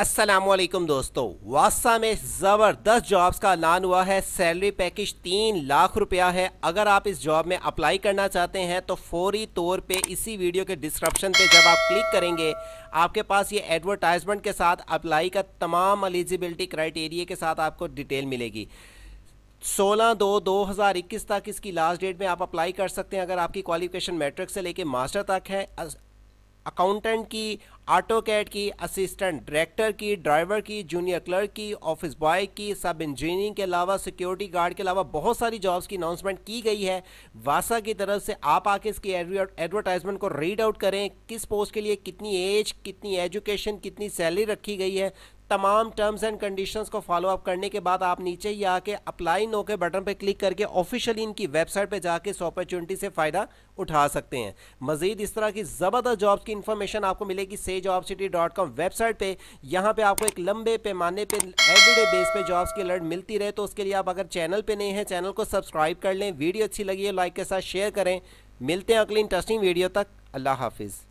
असलम दोस्तों वासा में ज़बरदस्त जॉब्स का ऐलान हुआ है सैलरी पैकेज तीन लाख रुपया है अगर आप इस जॉब में अप्लाई करना चाहते हैं तो फौरी तौर पे इसी वीडियो के डिस्क्रिप्शन पे जब आप क्लिक करेंगे आपके पास ये एडवर्टाइजमेंट के साथ अप्लाई का तमाम एलिजिबिलिटी क्राइटेरिया के साथ आपको डिटेल मिलेगी सोलह दो दो हज़ार इक्कीस तक इसकी लास्ट डेट में आप अप्लाई कर सकते हैं अगर आपकी क्वालिफिकेशन मैट्रिक से लेके मास्टर तक है अकाउंटेंट की ऑटो कैट की असिस्टेंट डायरेक्टर की ड्राइवर की जूनियर क्लर्क की ऑफिस बॉय की सब इंजीनियरिंग के अलावा सिक्योरिटी गार्ड के अलावा बहुत सारी जॉब्स की अनाउंसमेंट की गई है वासा की तरफ से आप आके इसकी एडवर्टाइजमेंट को रीड आउट करें किस पोस्ट के लिए कितनी एज कितनी एजुकेशन कितनी सैलरी रखी गई है तमाम टर्म्स एंड कंडीशंस को फॉलो अप करने के बाद आप नीचे ही आके अप्लाई नो के बटन पर क्लिक करके ऑफिशियली इनकी वेबसाइट पर जाके इस अपॉर्चुनिटी से फ़ायदा उठा सकते हैं मजीद इस तरह की ज़बरदस्त जॉब्स की इन्फॉर्मेशन आपको मिलेगी से job city dot com website पर यहाँ पर आपको एक लंबे पैमाने पर एवरीडे बेस पे जॉब्स की अलर्ट मिलती रहे तो उसके लिए आप अगर चैनल पर नहीं हैं चैनल को सब्सक्राइब कर लें वीडियो अच्छी लगी है लाइक के साथ शेयर करें मिलते हैं अगली इंटरेस्टिंग वीडियो तक अल्लाह हाफिज़